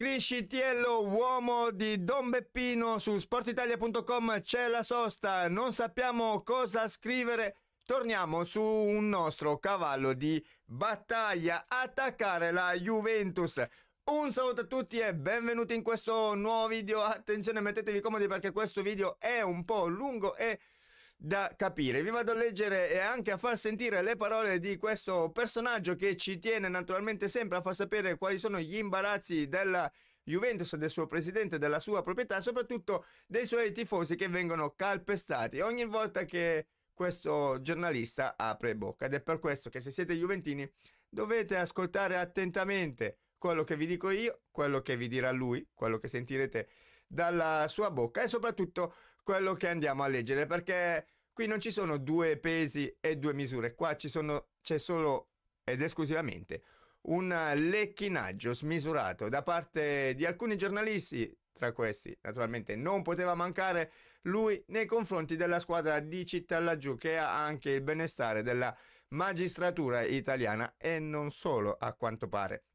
Criscitiello, uomo di Don Beppino, su sportitalia.com c'è la sosta, non sappiamo cosa scrivere, torniamo su un nostro cavallo di battaglia, attaccare la Juventus. Un saluto a tutti e benvenuti in questo nuovo video, attenzione mettetevi comodi perché questo video è un po' lungo e da capire. Vi vado a leggere e anche a far sentire le parole di questo personaggio che ci tiene naturalmente sempre a far sapere quali sono gli imbarazzi della Juventus, del suo presidente, della sua proprietà, soprattutto dei suoi tifosi che vengono calpestati ogni volta che questo giornalista apre bocca ed è per questo che se siete juventini dovete ascoltare attentamente quello che vi dico io, quello che vi dirà lui, quello che sentirete dalla sua bocca e soprattutto quello che andiamo a leggere perché qui non ci sono due pesi e due misure, qua ci sono, c'è solo ed esclusivamente un lecchinaggio smisurato da parte di alcuni giornalisti, tra questi naturalmente non poteva mancare lui nei confronti della squadra di Città laggiù che ha anche il benestare della magistratura italiana e non solo a quanto pare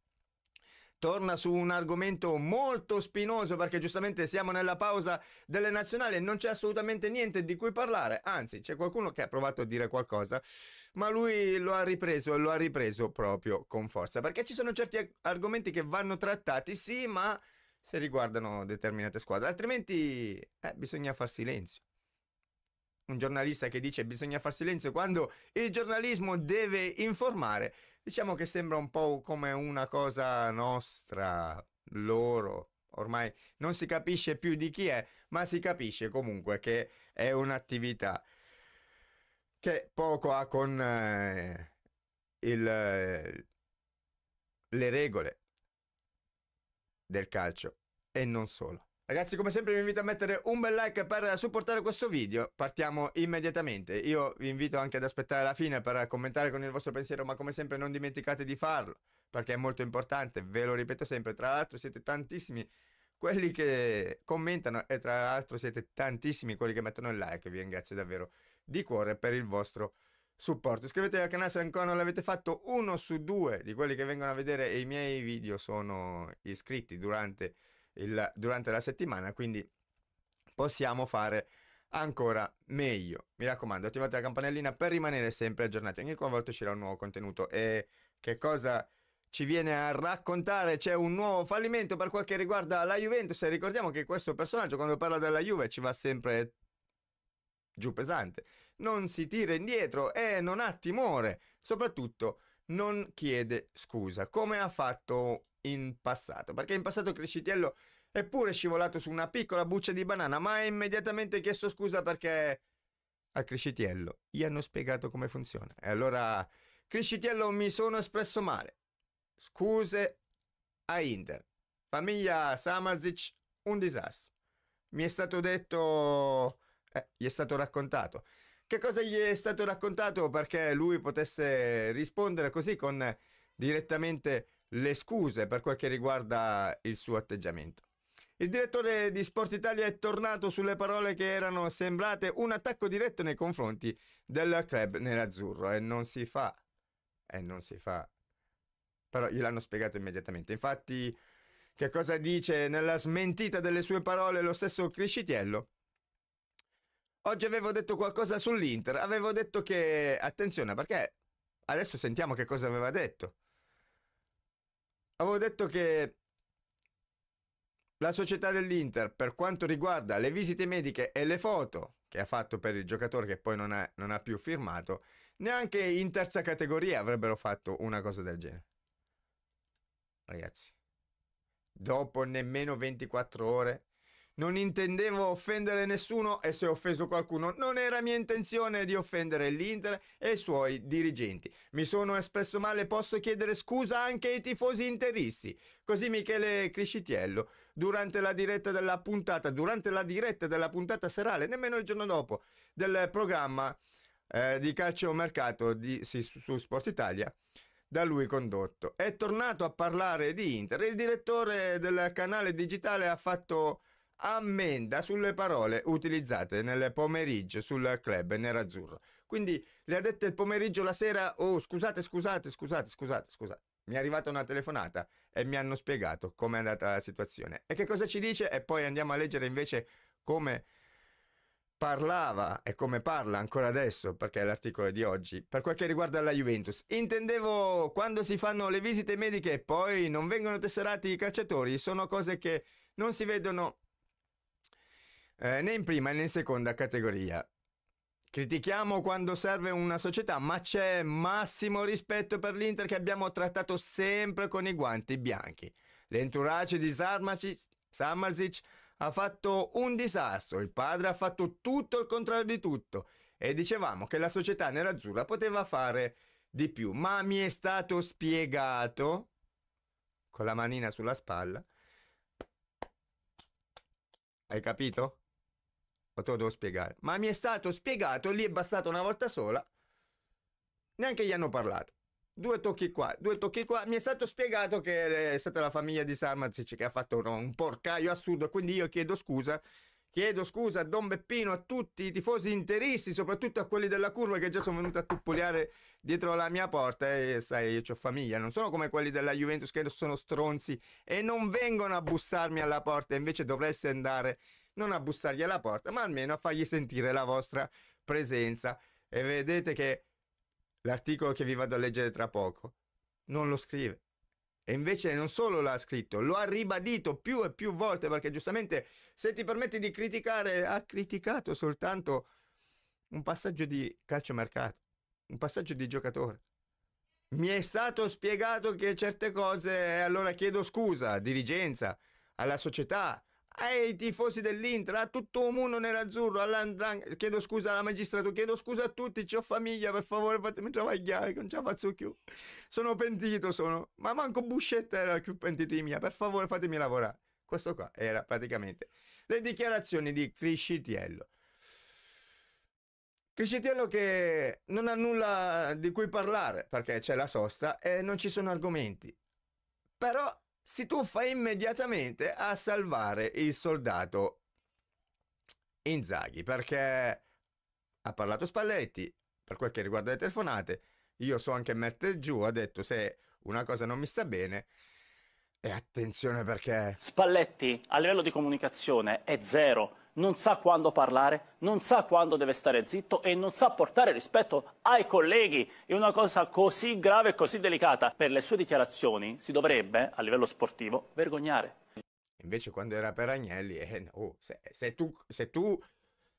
torna su un argomento molto spinoso perché giustamente siamo nella pausa delle nazionali e non c'è assolutamente niente di cui parlare, anzi c'è qualcuno che ha provato a dire qualcosa, ma lui lo ha ripreso e lo ha ripreso proprio con forza, perché ci sono certi argomenti che vanno trattati, sì, ma se riguardano determinate squadre, altrimenti eh, bisogna far silenzio un giornalista che dice bisogna far silenzio quando il giornalismo deve informare Diciamo che sembra un po' come una cosa nostra, loro. Ormai non si capisce più di chi è, ma si capisce comunque che è un'attività che poco ha con eh, il, le regole del calcio e non solo. Ragazzi come sempre vi invito a mettere un bel like per supportare questo video, partiamo immediatamente, io vi invito anche ad aspettare la fine per commentare con il vostro pensiero ma come sempre non dimenticate di farlo perché è molto importante, ve lo ripeto sempre, tra l'altro siete tantissimi quelli che commentano e tra l'altro siete tantissimi quelli che mettono il like, vi ringrazio davvero di cuore per il vostro supporto. Iscrivetevi al canale se ancora non l'avete fatto, uno su due di quelli che vengono a vedere i miei video sono iscritti durante il, durante la settimana, quindi possiamo fare ancora meglio. Mi raccomando, attivate la campanellina per rimanere sempre aggiornati. Ogni volta uscirà un nuovo contenuto. E che cosa ci viene a raccontare? C'è un nuovo fallimento per quel che riguarda la Juventus. E ricordiamo che questo personaggio, quando parla della Juve, ci va sempre giù pesante. Non si tira indietro e non ha timore. Soprattutto non chiede scusa, come ha fatto in passato, perché in passato Crescitiello è pure scivolato su una piccola buccia di banana, ma ha immediatamente chiesto scusa perché a Crescitiello gli hanno spiegato come funziona. E allora, Crescitiello, mi sono espresso male. Scuse a Inter. Famiglia Samarzic, un disastro. Mi è stato detto... Eh, gli è stato raccontato. Che cosa gli è stato raccontato perché lui potesse rispondere così con direttamente le scuse per quel che riguarda il suo atteggiamento. Il direttore di Sport Italia è tornato sulle parole che erano sembrate un attacco diretto nei confronti del club nerazzurro e non si fa. E non si fa. Però gliel'hanno spiegato immediatamente. Infatti, che cosa dice nella smentita delle sue parole lo stesso Criscitiello? Oggi avevo detto qualcosa sull'Inter, avevo detto che... Attenzione perché adesso sentiamo che cosa aveva detto avevo detto che la società dell'Inter, per quanto riguarda le visite mediche e le foto che ha fatto per il giocatore che poi non, è, non ha più firmato, neanche in terza categoria avrebbero fatto una cosa del genere. Ragazzi, dopo nemmeno 24 ore non intendevo offendere nessuno e se ho offeso qualcuno non era mia intenzione di offendere l'Inter e i suoi dirigenti. Mi sono espresso male, posso chiedere scusa anche ai tifosi interisti. Così Michele Criscitiello, durante la diretta della puntata, durante la diretta della puntata serale, nemmeno il giorno dopo, del programma eh, di calcio mercato di, sì, su Sport Italia, da lui condotto. È tornato a parlare di Inter. Il direttore del canale digitale ha fatto ammenda sulle parole utilizzate nel pomeriggio sul club nerazzurro. Quindi le ha dette il pomeriggio, la sera, oh scusate, scusate, scusate, scusate, scusate. Mi è arrivata una telefonata e mi hanno spiegato com'è andata la situazione. E che cosa ci dice? E poi andiamo a leggere invece come parlava e come parla ancora adesso, perché è l'articolo di oggi, per quel che riguarda la Juventus. Intendevo quando si fanno le visite mediche e poi non vengono tesserati i calciatori, sono cose che non si vedono eh, né in prima né in seconda categoria. Critichiamo quando serve una società, ma c'è massimo rispetto per l'Inter che abbiamo trattato sempre con i guanti bianchi. L'entourage di Sarmacic, Samarzic ha fatto un disastro, il padre ha fatto tutto il contrario di tutto e dicevamo che la società nerazzurra poteva fare di più, ma mi è stato spiegato con la manina sulla spalla. Hai capito? o te lo devo spiegare? Ma mi è stato spiegato, lì è bastata una volta sola, neanche gli hanno parlato. Due tocchi qua, due tocchi qua, mi è stato spiegato che è stata la famiglia di Sarmazic che ha fatto un porcaio assurdo, quindi io chiedo scusa Chiedo scusa a Don Beppino, a tutti i tifosi interisti, soprattutto a quelli della curva che già sono venuti a tuppuliare dietro la mia porta. E sai, io ho famiglia, non sono come quelli della Juventus che sono stronzi e non vengono a bussarmi alla porta. Invece dovreste andare non a bussargli alla porta, ma almeno a fargli sentire la vostra presenza. E vedete che l'articolo che vi vado a leggere tra poco non lo scrive. E invece non solo l'ha scritto, lo ha ribadito più e più volte perché giustamente se ti permetti di criticare, ha criticato soltanto un passaggio di calciomercato, un passaggio di giocatore. Mi è stato spiegato che certe cose, allora chiedo scusa, dirigenza, alla società, ai ah, tifosi dell'Inter, a ah, tutto il mondo nerazzurro, all'Andrang, chiedo scusa alla magistratura, chiedo scusa a tutti, ho famiglia, per favore fatemi travagliare, che non ce la faccio più. Sono pentito, sono, ma manco Buscetta era più pentito di mia, per favore fatemi lavorare. Questo qua era praticamente le dichiarazioni di Criscitiello. Criscitiello che non ha nulla di cui parlare perché c'è la sosta e non ci sono argomenti. Però si tuffa immediatamente a salvare il soldato Inzaghi perché ha parlato Spalletti per quel che riguarda le telefonate. Io so anche Mertel giù, ha detto se una cosa non mi sta bene, e attenzione perché... Spalletti a livello di comunicazione è zero, non sa quando parlare, non sa quando deve stare zitto e non sa portare rispetto ai colleghi. in una cosa così grave e così delicata. Per le sue dichiarazioni si dovrebbe, a livello sportivo, vergognare. Invece quando era per Agnelli, eh, no, se, se, tu, se tu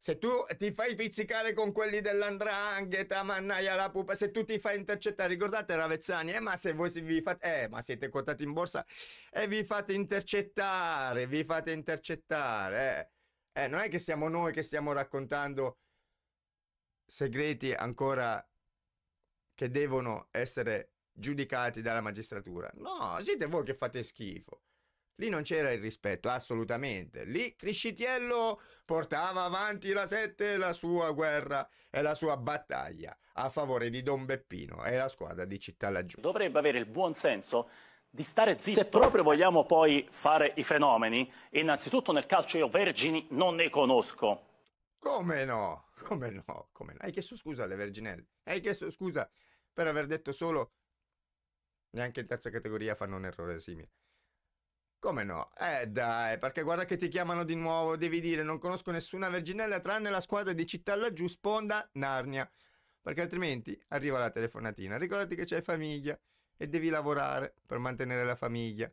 se tu ti fai pizzicare con quelli dell'andrangheta, mannaia la pupa, se tu ti fai intercettare, ricordate Ravezzani, eh, ma se voi vi fate, eh, ma siete quotati in borsa e eh, vi fate intercettare, vi fate intercettare, eh. eh. non è che siamo noi che stiamo raccontando segreti ancora che devono essere giudicati dalla magistratura. No, siete voi che fate schifo. Lì non c'era il rispetto, assolutamente. Lì Criscitiello portava avanti la sette la sua guerra e la sua battaglia a favore di Don Beppino e la squadra di Città laggiù. Dovrebbe avere il buon senso di stare zitto. Se proprio vogliamo poi fare i fenomeni, innanzitutto nel calcio io vergini non ne conosco. Come no? Come no? Come no? Hai chiesto scusa alle verginelle? Hai chiesto scusa per aver detto solo... Neanche in terza categoria fanno un errore simile. Come no? Eh dai, perché guarda che ti chiamano di nuovo, devi dire non conosco nessuna verginella tranne la squadra di città laggiù, sponda Narnia. Perché altrimenti arriva la telefonatina, ricordati che c'hai famiglia e devi lavorare per mantenere la famiglia.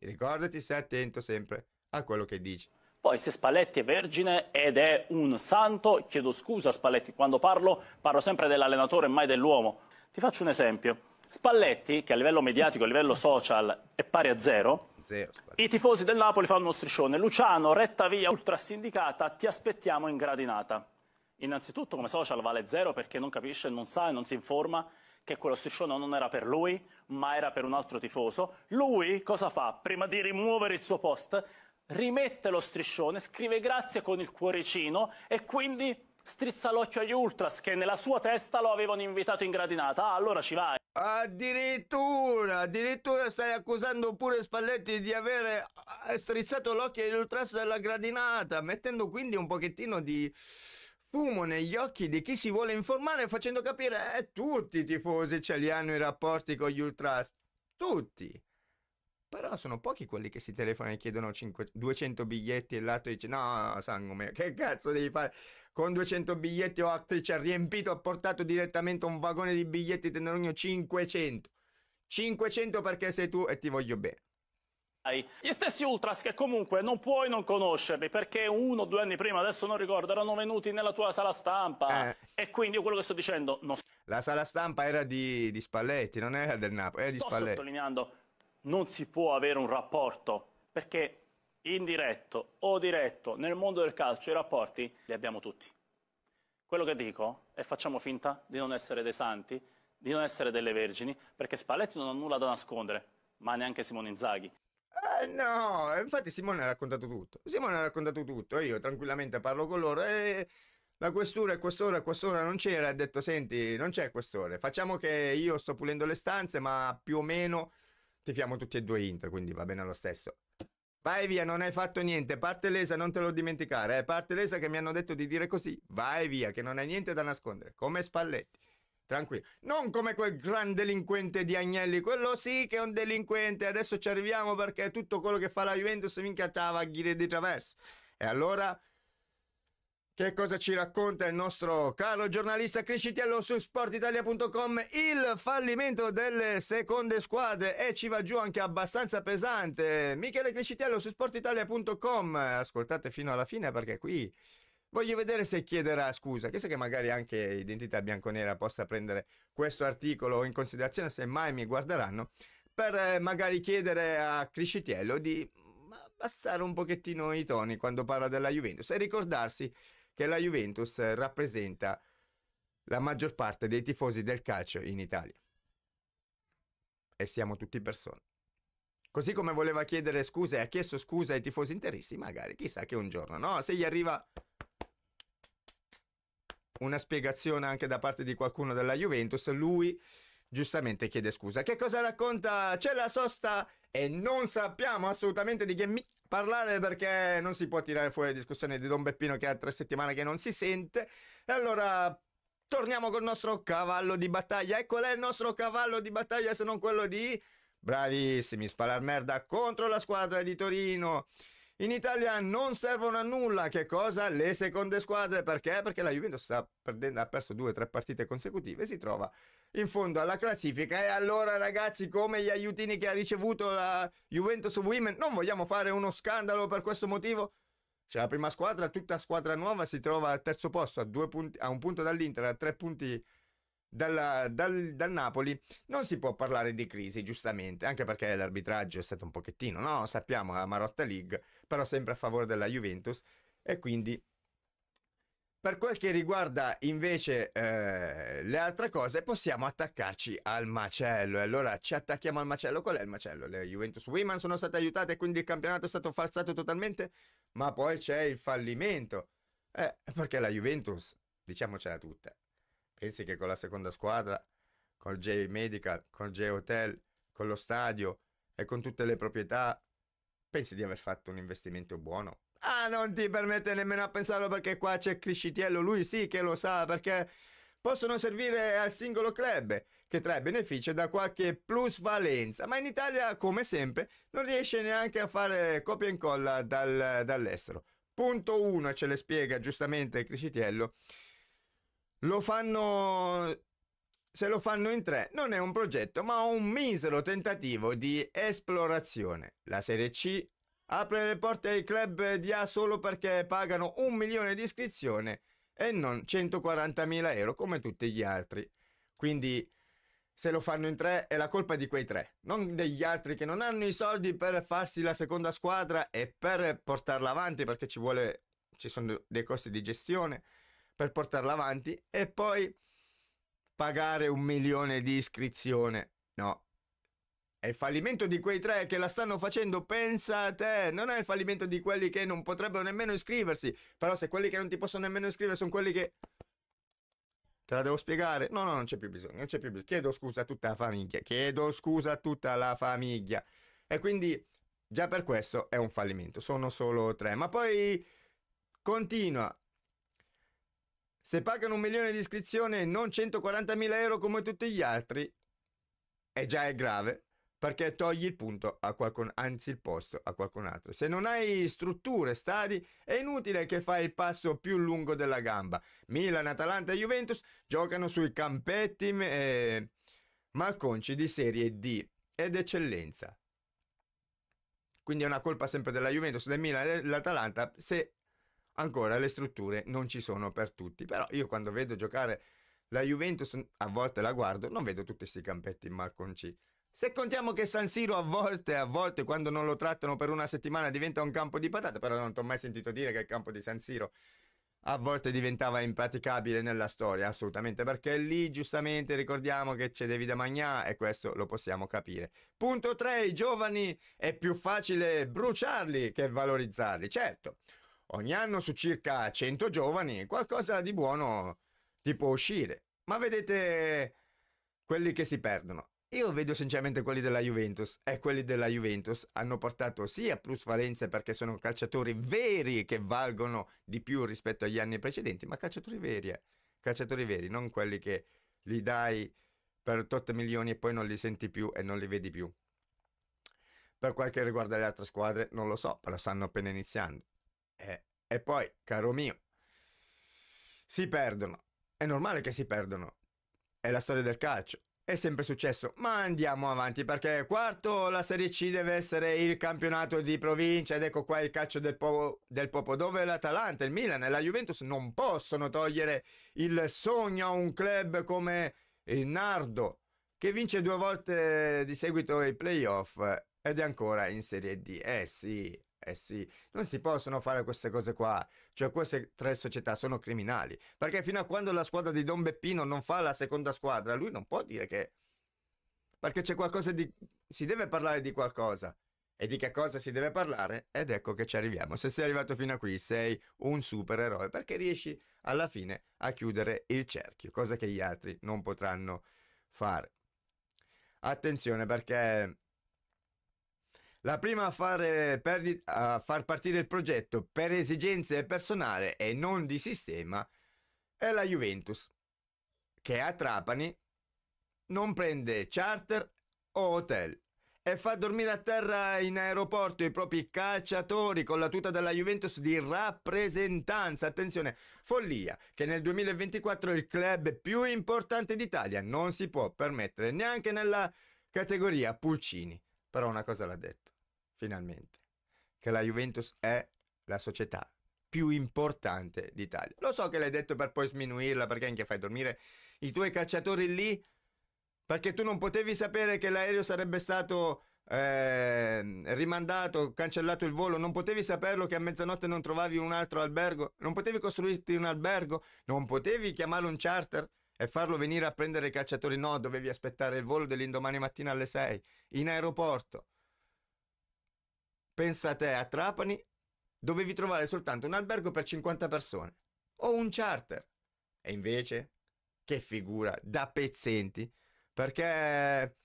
Ricordati, stai attento sempre a quello che dici. Poi se Spalletti è vergine ed è un santo, chiedo scusa Spalletti, quando parlo parlo sempre dell'allenatore e mai dell'uomo. Ti faccio un esempio. Spalletti, che a livello mediatico, a livello social è pari a zero, zero i tifosi del Napoli fanno uno striscione. Luciano, retta via ultrasindicata, ti aspettiamo in gradinata. Innanzitutto come social vale zero perché non capisce, non sa e non si informa che quello striscione non era per lui, ma era per un altro tifoso. Lui cosa fa? Prima di rimuovere il suo post, rimette lo striscione, scrive grazie con il cuoricino e quindi strizza l'occhio agli ultras che nella sua testa lo avevano invitato in gradinata. Ah, allora ci vai. Addirittura, addirittura stai accusando pure Spalletti di aver eh, strizzato l'occhio agli ultras della gradinata, mettendo quindi un pochettino di fumo negli occhi di chi si vuole informare facendo capire eh, tutti i tifosi ce li hanno i rapporti con gli ultras. Tutti. Però sono pochi quelli che si telefonano e chiedono 5, 200 biglietti e l'altro dice no, sangue, che cazzo devi fare? Con 200 biglietti o attrice ha riempito, ha portato direttamente un vagone di biglietti, te ne ogni 500. 500 perché sei tu e ti voglio bene. Gli stessi ultras che comunque non puoi non conoscerli perché uno o due anni prima, adesso non ricordo, erano venuti nella tua sala stampa eh. e quindi io quello che sto dicendo non... La sala stampa era di, di Spalletti, non era del Napoli, era di Spalletti. Sto sottolineando non si può avere un rapporto, perché indiretto o diretto nel mondo del calcio i rapporti li abbiamo tutti. Quello che dico è facciamo finta di non essere dei santi, di non essere delle vergini, perché Spalletti non ha nulla da nascondere, ma neanche Simone Inzaghi. Eh, no, infatti Simone ha raccontato tutto. Simone ha raccontato tutto, io tranquillamente parlo con loro e la questura e quest'ora e quest'ora non c'era, ha detto senti, non c'è quest'ora, facciamo che io sto pulendo le stanze, ma più o meno tifiamo tutti e due Inter, quindi va bene lo stesso. Vai via, non hai fatto niente, parte lesa, non te lo dimenticare, eh, parte lesa che mi hanno detto di dire così, vai via, che non hai niente da nascondere, come Spalletti. Tranquillo, non come quel gran delinquente di Agnelli, quello sì che è un delinquente, adesso ci arriviamo perché tutto quello che fa la Juventus minchia c'ha a ghire di traverso. E allora che cosa ci racconta il nostro caro giornalista Criscitiello su sportitalia.com? Il fallimento delle seconde squadre e ci va giù anche abbastanza pesante. Michele Criscitiello su sportitalia.com. Ascoltate fino alla fine perché qui voglio vedere se chiederà scusa. Chissà che magari anche Identità Bianconera possa prendere questo articolo in considerazione, se mai mi guarderanno, per eh, magari chiedere a Criscitiello di abbassare un pochettino i toni quando parla della Juventus e ricordarsi che la Juventus rappresenta la maggior parte dei tifosi del calcio in Italia. E siamo tutti persone. Così come voleva chiedere scuse e ha chiesto scusa ai tifosi interisti, magari chissà che un giorno, no? Se gli arriva una spiegazione anche da parte di qualcuno della Juventus, lui giustamente chiede scusa. Che cosa racconta? C'è la sosta e non sappiamo assolutamente di che mi parlare perché non si può tirare fuori la discussione di Don Beppino che ha tre settimane che non si sente. E allora torniamo col nostro cavallo di battaglia. E qual è il nostro cavallo di battaglia se non quello di... Bravissimi, merda contro la squadra di Torino. In Italia non servono a nulla, che cosa? Le seconde squadre, perché? Perché la Juventus sta perdendo, ha perso due o tre partite consecutive, si trova in fondo alla classifica e allora ragazzi come gli aiutini che ha ricevuto la Juventus Women, non vogliamo fare uno scandalo per questo motivo? C'è la prima squadra, tutta squadra nuova, si trova al terzo posto a, punti, a un punto dall'Inter, a tre punti dalla, dal, dal, Napoli non si può parlare di crisi, giustamente, anche perché l'arbitraggio è stato un pochettino, no? Sappiamo, la Marotta League, però sempre a favore della Juventus e quindi... Per quel che riguarda invece eh, le altre cose, possiamo attaccarci al macello. E allora ci attacchiamo al macello. Qual è il macello? Le Juventus Women sono state aiutate e quindi il campionato è stato falsato totalmente, ma poi c'è il fallimento. Eh, perché la Juventus, diciamocela tutta, Pensi che con la seconda squadra, col J Medical, col J Hotel, con lo stadio e con tutte le proprietà, pensi di aver fatto un investimento buono? Ah, non ti permette nemmeno a pensarlo perché qua c'è Criscitiello, lui sì che lo sa perché possono servire al singolo club che trae beneficio da qualche plusvalenza, ma in Italia, come sempre, non riesce neanche a fare copia e incolla dal, dall'estero. Punto 1, ce le spiega giustamente Criscitiello, lo fanno se lo fanno in tre non è un progetto ma un misero tentativo di esplorazione. La Serie C apre le porte ai club di A solo perché pagano un milione di iscrizione e non 140.000 euro come tutti gli altri. Quindi se lo fanno in tre è la colpa di quei tre, non degli altri che non hanno i soldi per farsi la seconda squadra e per portarla avanti perché ci vuole ci sono dei costi di gestione per portarla avanti e poi pagare un milione di iscrizione. No. È il fallimento di quei tre che la stanno facendo, pensa a te, non è il fallimento di quelli che non potrebbero nemmeno iscriversi. Però se quelli che non ti possono nemmeno iscrivere sono quelli che... Te la devo spiegare? No, no, non c'è più bisogno, non c'è più bisogno. Chiedo scusa a tutta la famiglia, chiedo scusa a tutta la famiglia. E quindi già per questo è un fallimento, sono solo tre. Ma poi continua, se pagano un milione di iscrizioni e non 140.000 euro come tutti gli altri, è eh già è grave perché togli il punto a qualcun anzi il posto a qualcun altro. Se non hai strutture, stadi, è inutile che fai il passo più lungo della gamba. Milan, Atalanta e Juventus giocano sui campetti eh, malconci di serie D ed eccellenza. Quindi è una colpa sempre della Juventus, del Milan e dell'Atalanta se ancora le strutture non ci sono per tutti. Però io quando vedo giocare la Juventus, a volte la guardo, non vedo tutti questi campetti in Marconci. Se contiamo che San Siro a volte, a volte, quando non lo trattano per una settimana diventa un campo di patate, però non ti ho mai sentito dire che il campo di San Siro a volte diventava impraticabile nella storia, assolutamente, perché lì giustamente ricordiamo che c'è Davide Magnà e questo lo possiamo capire. Punto 3, i giovani è più facile bruciarli che valorizzarli, certo. Ogni anno su circa 100 giovani qualcosa di buono ti può uscire. Ma vedete quelli che si perdono. Io vedo sinceramente quelli della Juventus e quelli della Juventus hanno portato sia plusvalenze perché sono calciatori veri che valgono di più rispetto agli anni precedenti, ma calciatori veri, eh. calciatori veri, non quelli che li dai per 8 milioni e poi non li senti più e non li vedi più. Per quel che riguarda le altre squadre non lo so, però stanno appena iniziando. Eh, e poi, caro mio, si perdono. È normale che si perdono. È la storia del calcio. È sempre successo, ma andiamo avanti perché quarto la Serie C deve essere il campionato di provincia ed ecco qua il calcio del, po- del popolo dove l'Atalanta, il Milan e la Juventus non possono togliere il sogno a un club come il Nardo che vince due volte di seguito i playoff ed è ancora in Serie D. Eh sì, eh sì, non si possono fare queste cose qua. Cioè queste tre società sono criminali. Perché fino a quando la squadra di Don Beppino non fa la seconda squadra, lui non può dire che... Perché c'è qualcosa di... Si deve parlare di qualcosa. E di che cosa si deve parlare? Ed ecco che ci arriviamo. Se sei arrivato fino a qui, sei un supereroe perché riesci alla fine a chiudere il cerchio, cosa che gli altri non potranno fare. Attenzione perché la prima a far, eh, perdi- a far partire il progetto per esigenze personali e non di sistema è la Juventus, che a Trapani non prende charter o hotel e fa dormire a terra in aeroporto i propri calciatori con la tuta della Juventus di rappresentanza. Attenzione, follia, che nel 2024 il club più importante d'Italia non si può permettere neanche nella categoria Pulcini. Però una cosa l'ha detto finalmente, che la Juventus è la società più importante d'Italia. Lo so che l'hai detto per poi sminuirla, perché anche fai dormire i tuoi calciatori lì, perché tu non potevi sapere che l'aereo sarebbe stato eh, rimandato, cancellato il volo, non potevi saperlo che a mezzanotte non trovavi un altro albergo, non potevi costruirti un albergo, non potevi chiamare un charter e farlo venire a prendere i calciatori, no, dovevi aspettare il volo dell'indomani mattina alle 6 in aeroporto. Pensate a Trapani dovevi trovare soltanto un albergo per 50 persone o un charter. E invece, che figura da pezzenti, perché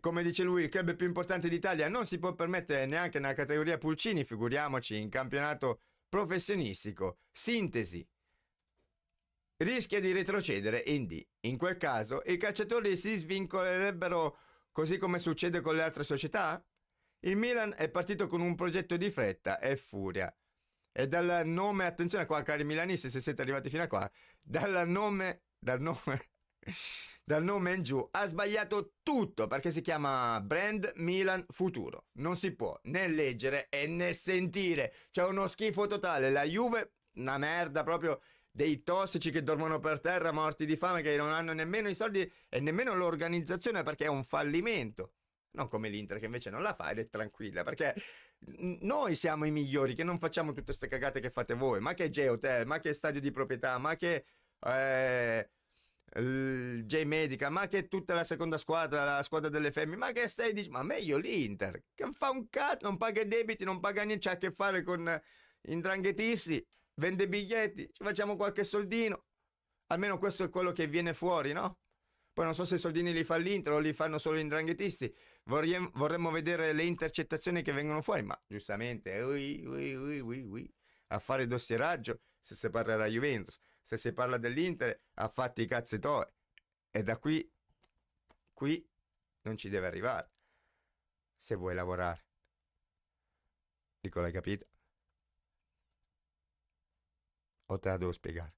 come dice lui, il club più importante d'Italia non si può permettere neanche nella categoria Pulcini, figuriamoci in campionato professionistico. Sintesi. Rischia di retrocedere in D. In quel caso i calciatori si svincolerebbero così come succede con le altre società? Il Milan è partito con un progetto di fretta e furia. E dal nome, attenzione qua cari milanisti se siete arrivati fino a qua, dal nome, dal nome, dal nome in giù ha sbagliato tutto perché si chiama Brand Milan Futuro. Non si può né leggere né sentire. C'è uno schifo totale. La Juve, una merda proprio dei tossici che dormono per terra morti di fame che non hanno nemmeno i soldi e nemmeno l'organizzazione perché è un fallimento. Non come l'Inter che invece non la fa ed è tranquilla, perché noi siamo i migliori che non facciamo tutte queste cagate che fate voi, ma che G-Hotel, ma che stadio di proprietà, ma che eh, J-Medica, ma che tutta la seconda squadra, la squadra delle femmine, ma che stai dicendo, ma meglio l'Inter, che fa un cazzo, non paga i debiti, non paga niente, c'ha a che fare con i indranghetisti, vende biglietti, ci facciamo qualche soldino, almeno questo è quello che viene fuori, no? Poi non so se i soldini li fa l'Inter o li fanno solo i indranghetisti, vorremmo, vorremmo vedere le intercettazioni che vengono fuori, ma giustamente eh, ui, ui, ui, a fare dossieraggio se si parla della Juventus, se si parla dell'Inter ha fatto i cazzi tuoi e da qui, qui non ci deve arrivare se vuoi lavorare. Dico, l'hai capito? O te la devo spiegare?